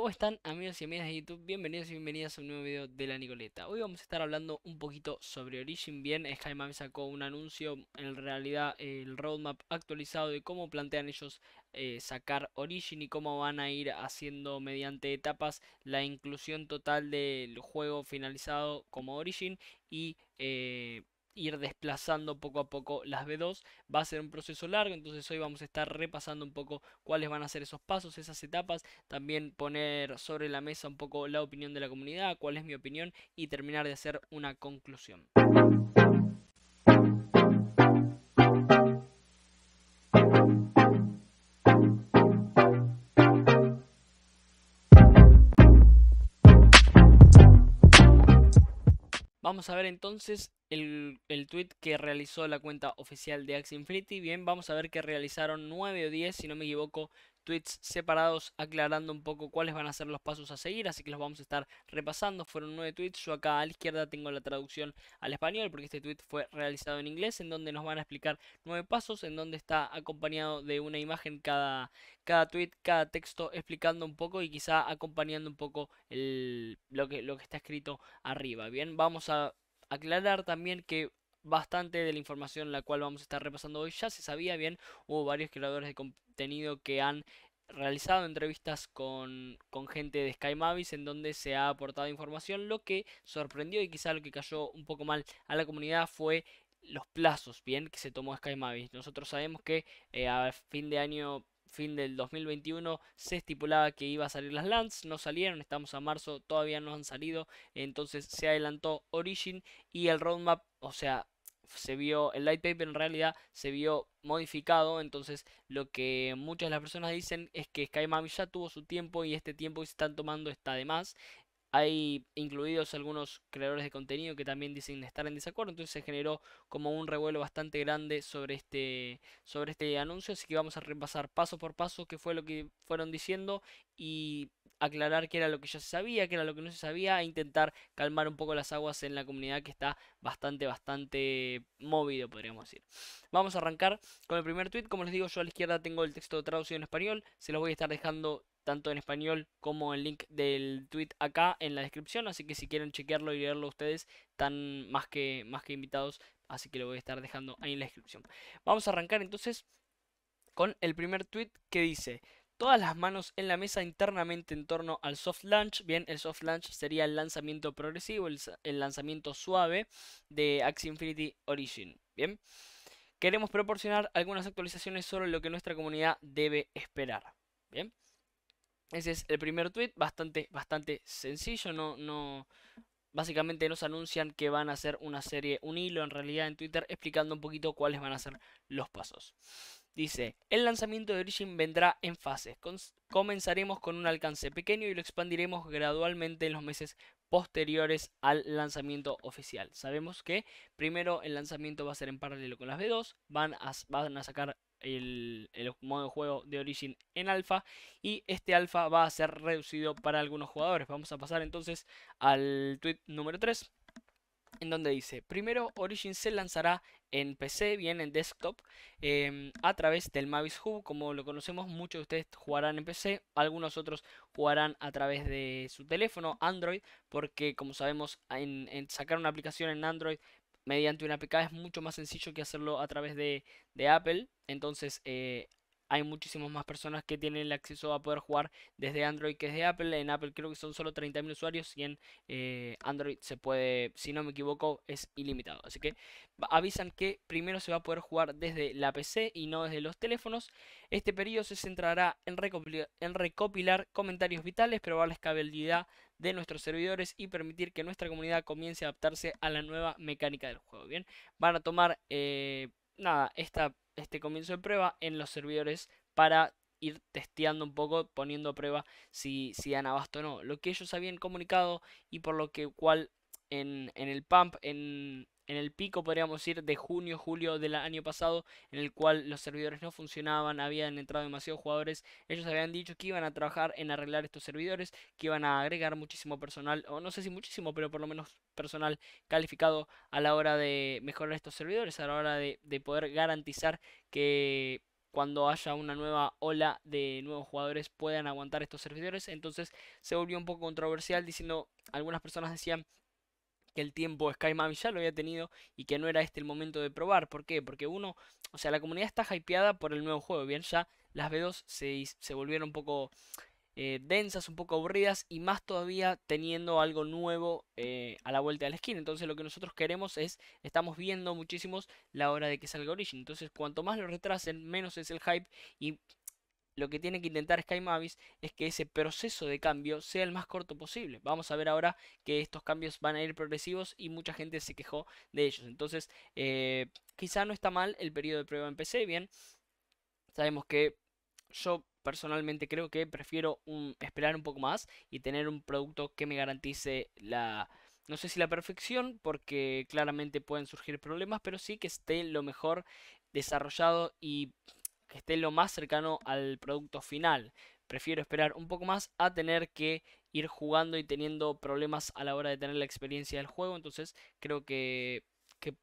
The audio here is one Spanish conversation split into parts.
¿Cómo están amigos y amigas de YouTube? Bienvenidos y bienvenidas a un nuevo video de La Nicoleta Hoy vamos a estar hablando un poquito sobre Origin Bien, Skymam sacó un anuncio, en realidad el roadmap actualizado de cómo plantean ellos eh, sacar Origin y cómo van a ir haciendo mediante etapas la inclusión total del juego finalizado como Origin y eh, ir desplazando poco a poco las B2. Va a ser un proceso largo, entonces hoy vamos a estar repasando un poco cuáles van a ser esos pasos, esas etapas, también poner sobre la mesa un poco la opinión de la comunidad, cuál es mi opinión y terminar de hacer una conclusión. Vamos a ver entonces el, tweet que realizó la cuenta oficial de Axie Infinity. Bien, vamos a ver que realizaron 9 o 10, si no me equivoco, tweets separados aclarando un poco cuáles van a ser los pasos a seguir, así que los vamos a estar repasando. Fueron nueve tweets, yo acá a la izquierda tengo la traducción al español porque este tweet fue realizado en inglés, en donde nos van a explicar nueve pasos, en donde está acompañado de una imagen cada, cada tweet, cada texto explicando un poco y quizá acompañando un poco lo que está escrito arriba. Bien, vamos a aclarar también que bastante de la información la cual vamos a estar repasando hoy. Ya se sabía bien, hubo varios creadores de contenido que han realizado entrevistas con, con, gente de Sky Mavis en donde se ha aportado información. Lo que sorprendió y quizá lo que cayó un poco mal a la comunidad fue los plazos, bien, que se tomó Sky Mavis. Nosotros sabemos que eh, a fin de año fin del 2021 se estipulaba que iba a salir las lands, no salieron, estamos a marzo, todavía no han salido, entonces se adelantó Origin y el roadmap, o sea, se vio, el light paper en realidad se vio modificado, entonces lo que muchas de las personas dicen es que Sky ya tuvo su tiempo y este tiempo que se están tomando está de más, hay incluidos algunos creadores de contenido que también dicen estar en desacuerdo, entonces se generó como un revuelo bastante grande sobre este, sobre este anuncio, así que vamos a repasar paso por paso qué fue lo que fueron diciendo y aclarar qué era lo que ya se sabía, qué era lo que no se sabía, e intentar calmar un poco las aguas en la comunidad que está bastante, bastante movido, podríamos decir. Vamos a arrancar con el primer tweet. Como les digo, yo a la izquierda tengo el texto traducido en español, se los voy a estar dejando tanto en español como el link del tweet acá en la descripción, así que si quieren chequearlo y leerlo ustedes, están más que, más que invitados, así que lo voy a estar dejando ahí en la descripción. Vamos a arrancar entonces con el primer tweet que dice, todas las manos en la mesa internamente en torno al soft launch. Bien, el soft launch sería el lanzamiento progresivo, el, lanzamiento suave de Axie Infinity Origin. Bien, queremos proporcionar algunas actualizaciones sobre lo que nuestra comunidad debe esperar. Bien, ese es el primer tweet, bastante, bastante sencillo, no, no, básicamente nos anuncian que van a hacer una serie, un hilo en realidad en Twitter, explicando un poquito cuáles van a ser los pasos. Dice, el lanzamiento de Origin vendrá en fases. comenzaremos con un alcance pequeño y lo expandiremos gradualmente en los meses posteriores al lanzamiento oficial. Sabemos que primero el lanzamiento va a ser en paralelo con las B2, van a, van a sacar el, el, modo de juego de Origin en alfa y este alfa va a ser reducido para algunos jugadores. Vamos a pasar entonces al tweet número 3 en donde dice, primero Origin se lanzará en PC, bien en desktop, em, a través del Mavis Hub, como lo conocemos, muchos de ustedes jugarán en PC, algunos otros jugarán a través de su teléfono Android, porque como sabemos, en, sacar una aplicación en Android mediante una APK es mucho más sencillo que hacerlo a través de, Apple. Entonces, eh, hay muchísimas más personas que tienen el acceso a poder jugar desde Android que desde Apple. En Apple creo que son solo 30.000 usuarios y en eh, Android se puede, si no me equivoco, es ilimitado. Así que avisan que primero se va a poder jugar desde la PC y no desde los teléfonos. Este periodo se centrará en recopilar, comentarios vitales, probar la escalabilidad de nuestros servidores y permitir que nuestra comunidad comience a adaptarse a la nueva mecánica del juego. Bien, van a tomar eh, nada, esta este comienzo de prueba en los servidores para ir testeando un poco, poniendo prueba si, si dan abasto o no. Lo que ellos habían comunicado y por lo que cual en, en el pump, en, en el pico, podríamos ir de junio, julio del año pasado, en el cual los servidores no funcionaban, habían entrado demasiados jugadores. Ellos habían dicho que iban a trabajar en arreglar estos servidores, que iban a agregar muchísimo personal, o no sé si muchísimo, pero por lo menos personal calificado a la hora de mejorar estos servidores, a la hora de poder garantizar que cuando haya una nueva ola de nuevos jugadores puedan aguantar estos servidores. Entonces se volvió un poco controversial diciendo, algunas personas decían que el tiempo Sky Mavis ya lo había tenido y que no era este el momento de probar. ¿Por qué? Porque uno, o sea, la comunidad está hypeada por el nuevo juego. Bien, ya las B2 se, volvieron un poco eh, densas, un poco aburridas y más todavía teniendo algo nuevo eh, a la vuelta de la esquina. Entonces lo que nosotros queremos es, estamos viendo muchísimos la hora de que salga Origin. Entonces cuanto más lo retrasen, menos es el hype y lo que tiene que intentar Sky Mavis es que ese proceso de cambio sea el más corto posible. Vamos a ver ahora que estos cambios van a ir progresivos y mucha gente se quejó de ellos. Entonces, eh, quizá no está mal el periodo de prueba en PC, bien. Sabemos que yo personalmente creo que prefiero esperar un poco más y tener un producto que me garantice la, no sé si la perfección, porque claramente pueden surgir problemas, pero sí que esté lo mejor desarrollado y que esté lo más cercano al producto final. Prefiero esperar un poco más a tener que ir jugando y teniendo problemas a la hora de tener la experiencia del juego. Entonces creo que, que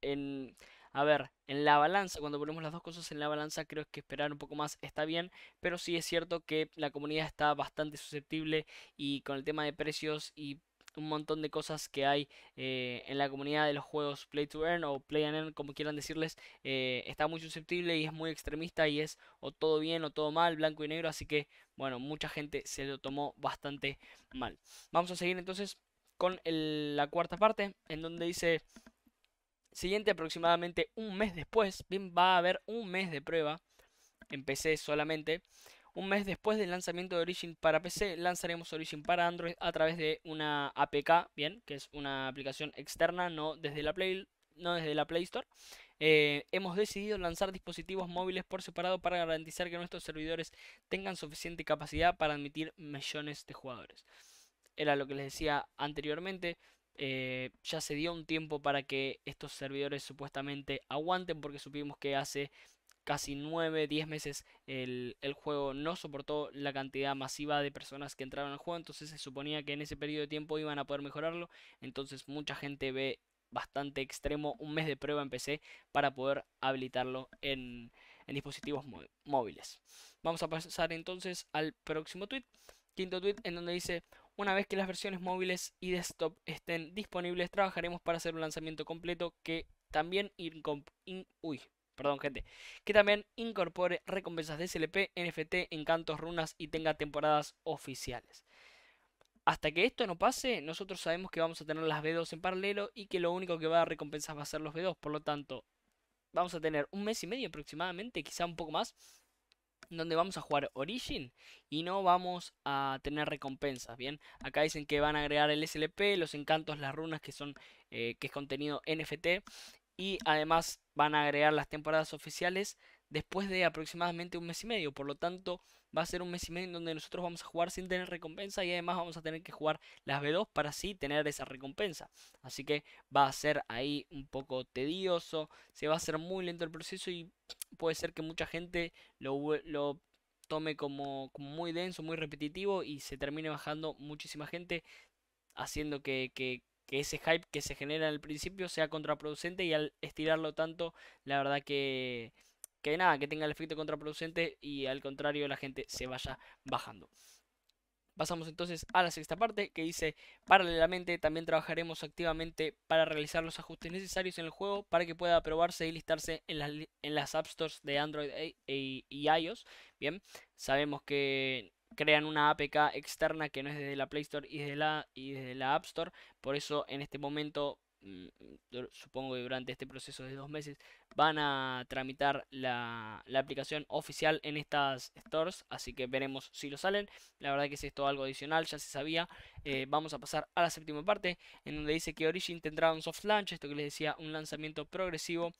en, a ver, en la balanza, cuando ponemos las dos cosas en la balanza, creo que esperar un poco más está bien, pero sí es cierto que la comunidad está bastante susceptible y con el tema de precios y un montón de cosas que hay eh, en la comunidad de los juegos Play to Earn o Play and Earn, como quieran decirles, eh, está muy susceptible y es muy extremista y es o todo bien o todo mal, blanco y negro, así que bueno, mucha gente se lo tomó bastante mal. Vamos a seguir entonces con la cuarta parte, en donde dice, siguiente aproximadamente un mes después, bien va a haber un mes de prueba, empecé solamente, un mes después del lanzamiento de Origin para PC, lanzaremos Origin para Android a través de una APK, bien, que es una aplicación externa, no desde la Play, no desde la Play Store. Eh, hemos decidido lanzar dispositivos móviles por separado para garantizar que nuestros servidores tengan suficiente capacidad para admitir millones de jugadores. Era lo que les decía anteriormente. Eh, ya se dio un tiempo para que estos servidores supuestamente aguanten porque supimos que hace casi 9, 10 meses el, juego no soportó la cantidad masiva de personas que entraron al juego, entonces se suponía que en ese periodo de tiempo iban a poder mejorarlo, entonces mucha gente ve bastante extremo un mes de prueba en PC para poder habilitarlo en, dispositivos móviles. Vamos a pasar entonces al próximo tweet, quinto tweet en donde dice... Una vez que las versiones móviles y desktop estén disponibles, trabajaremos para hacer un lanzamiento completo que también uy, perdón gente, que también incorpore recompensas de SLP, NFT, encantos, runas y tenga temporadas oficiales. Hasta que esto no pase, nosotros sabemos que vamos a tener las B2 en paralelo y que lo único que va a dar recompensas va a ser los B2, por lo tanto, vamos a tener un mes y medio aproximadamente, quizá un poco más, donde vamos a jugar Origin y no vamos a tener recompensas, ¿bien? Acá dicen que van a agregar el SLP, los encantos, las runas que son eh, que es contenido NFT y además van a agregar las temporadas oficiales después de aproximadamente un mes y medio. Por lo tanto, va a ser un mes y medio en donde nosotros vamos a jugar sin tener recompensa y además vamos a tener que jugar las B2 para así tener esa recompensa. Así que va a ser ahí un poco tedioso, se va a hacer muy lento el proceso y puede ser que mucha gente lo, tome como, muy denso, muy repetitivo y se termine bajando muchísima gente haciendo que que ese hype que se genera al principio sea contraproducente y al estirarlo tanto, la verdad que, que nada, que tenga el efecto contraproducente y al contrario la gente se vaya bajando. Pasamos entonces a la sexta parte que dice, paralelamente también trabajaremos activamente para realizar los ajustes necesarios en el juego para que pueda aprobarse y listarse en las, en las App Stores de Android e-, e-, y iOS. Bien, sabemos que crean una APK externa que no es desde la Play Store y desde la, y la App Store. Por eso en este momento, mm, supongo que durante este proceso de dos meses, van a tramitar la, aplicación oficial en estas stores. Así que veremos si lo salen. La verdad que es esto algo adicional, ya se sabía. Eh, vamos a pasar a la séptima parte, en donde dice que Origin tendrá un soft launch, esto que les decía, un lanzamiento progresivo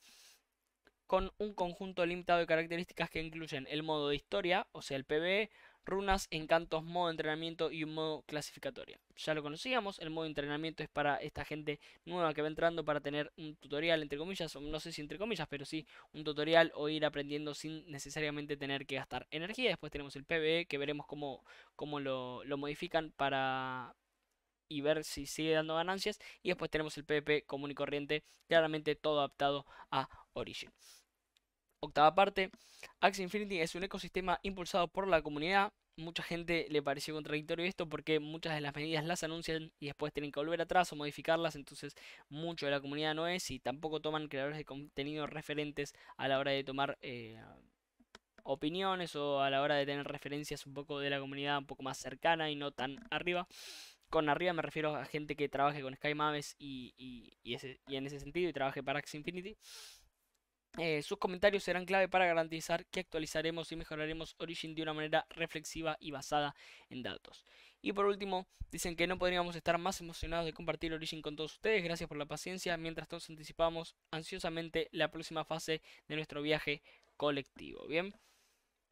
con un conjunto limitado de características que incluyen el modo de historia, o sea, el PvE, runas, encantos, modo de entrenamiento y un modo clasificatoria. Ya lo conocíamos, el modo de entrenamiento es para esta gente nueva que va entrando para tener un tutorial, entre comillas, o no sé si entre comillas, pero sí un tutorial o ir aprendiendo sin necesariamente tener que gastar energía. Después tenemos el PvE que veremos cómo, cómo lo, lo modifican para, y ver si sigue dando ganancias. Y después tenemos el PvP común y corriente, claramente todo adaptado a Origin. Octava parte, Axie Infinity es un ecosistema impulsado por la comunidad. Mucha gente le pareció contradictorio esto porque muchas de las medidas las anuncian y después tienen que volver atrás o modificarlas, entonces mucho de la comunidad no es y tampoco toman creadores de contenido referentes a la hora de tomar eh, opiniones o a la hora de tener referencias un poco de la comunidad un poco más cercana y no tan arriba con arriba me refiero a gente que trabaje con Sky Maves y, y en ese sentido y trabaje para Axie Infinity. Eh, sus comentarios serán clave para garantizar que actualizaremos y mejoraremos Origin de una manera reflexiva y basada en datos. Y por último, dicen que no podríamos estar más emocionados de compartir Origin con todos ustedes. Gracias por la paciencia, mientras todos anticipamos ansiosamente la próxima fase de nuestro viaje colectivo. Bien,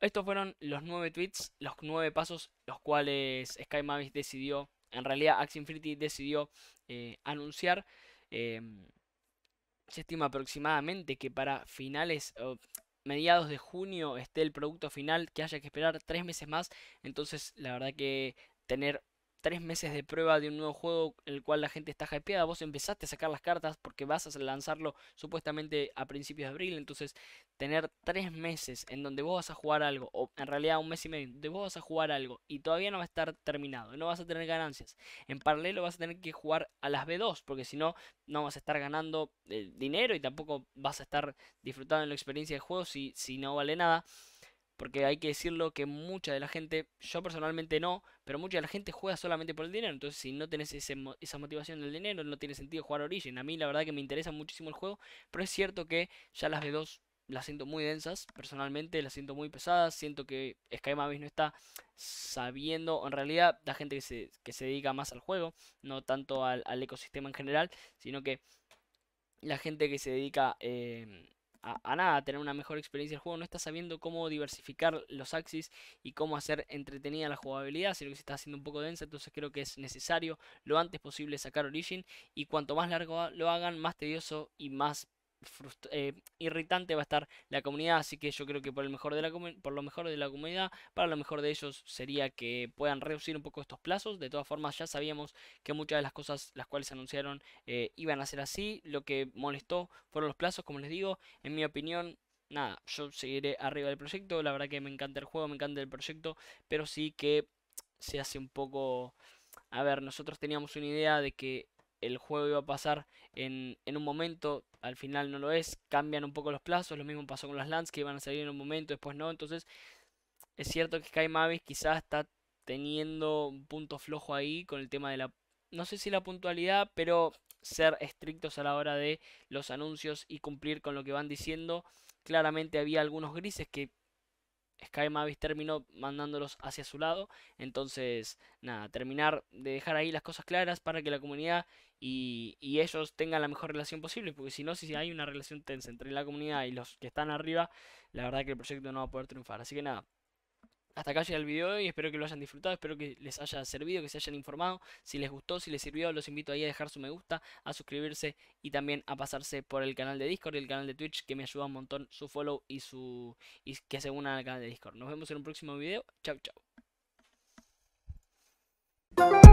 estos fueron los nueve tweets, los nueve pasos, los cuales Sky Mavis decidió, en realidad Axie Infinity decidió eh, anunciar. Em, se estima aproximadamente que para finales o mediados de junio esté el producto final, que haya que esperar tres meses más. Entonces, la verdad que tener tres meses de prueba de un nuevo juego, el cual la gente está hypeada. Vos empezaste a sacar las cartas porque vas a lanzarlo supuestamente a principios de abril. Entonces, tener tres meses en donde vos vas a jugar algo, o en realidad un mes y medio, donde vos vas a jugar algo y todavía no va a estar terminado, no vas a tener ganancias. En paralelo, vas a tener que jugar a las B2, porque si no, no vas a estar ganando eh, dinero y tampoco vas a estar disfrutando de la experiencia del juego si no vale nada porque hay que decirlo que mucha de la gente, yo personalmente no, pero mucha de la gente juega solamente por el dinero, entonces si no tenés esa motivación del dinero, no tiene sentido jugar Origin. A mí la verdad que me interesa muchísimo el juego, pero es cierto que ya las B2 las siento muy densas, personalmente las siento muy pesadas, siento que Sky Mavis no está sabiendo, en realidad la gente que se, que se dedica más al juego, no tanto al, ecosistema en general, sino que la gente que se dedica... Eh, a, a, nada, tener una mejor experiencia del juego. No está sabiendo cómo diversificar los axis y cómo hacer entretenida la jugabilidad, sino que se está haciendo un poco densa. Entonces creo que es necesario lo antes posible sacar Origin. Y cuanto más largo lo hagan, más tedioso y más eh, irritante va a estar la comunidad, así que yo creo que por, el mejor de la por lo mejor de la comunidad, para lo mejor de ellos sería que puedan reducir un poco estos plazos. De todas formas, ya sabíamos que muchas de las cosas las cuales se anunciaron eh, iban a ser así. Lo que molestó fueron los plazos, como les digo, en mi opinión. Nada, yo seguiré arriba del proyecto, la verdad que me encanta el juego, me encanta el proyecto, pero sí que se hace un poco... A ver, nosotros teníamos una idea de que el juego iba a pasar en, un momento, al final no lo es, cambian un poco los plazos, lo mismo pasó con las lands que iban a salir en un momento, después no, entonces es cierto que Sky Mavis quizás está teniendo un punto flojo ahí con el tema de la, no sé si la puntualidad, pero ser estrictos a la hora de los anuncios y cumplir con lo que van diciendo. Claramente había algunos grises que Sky Mavis terminó mandándolos hacia su lado. Entonces, nada, terminar de dejar ahí las cosas claras para que la comunidad y, ellos tengan la mejor relación posible. Porque si no, si hay una relación tensa entre la comunidad y los que están arriba, la verdad que el proyecto no va a poder triunfar. Así que nada, hasta acá llega el video hoy, espero que lo hayan disfrutado, espero que les haya servido, que se hayan informado. Si les gustó, si les sirvió, los invito ahí a dejar su me gusta, a suscribirse y también a pasarse por el canal de Discord y el canal de Twitch que me ayuda un montón su follow y su y que se unan al canal de Discord. Nos vemos en un próximo video. Chau, chao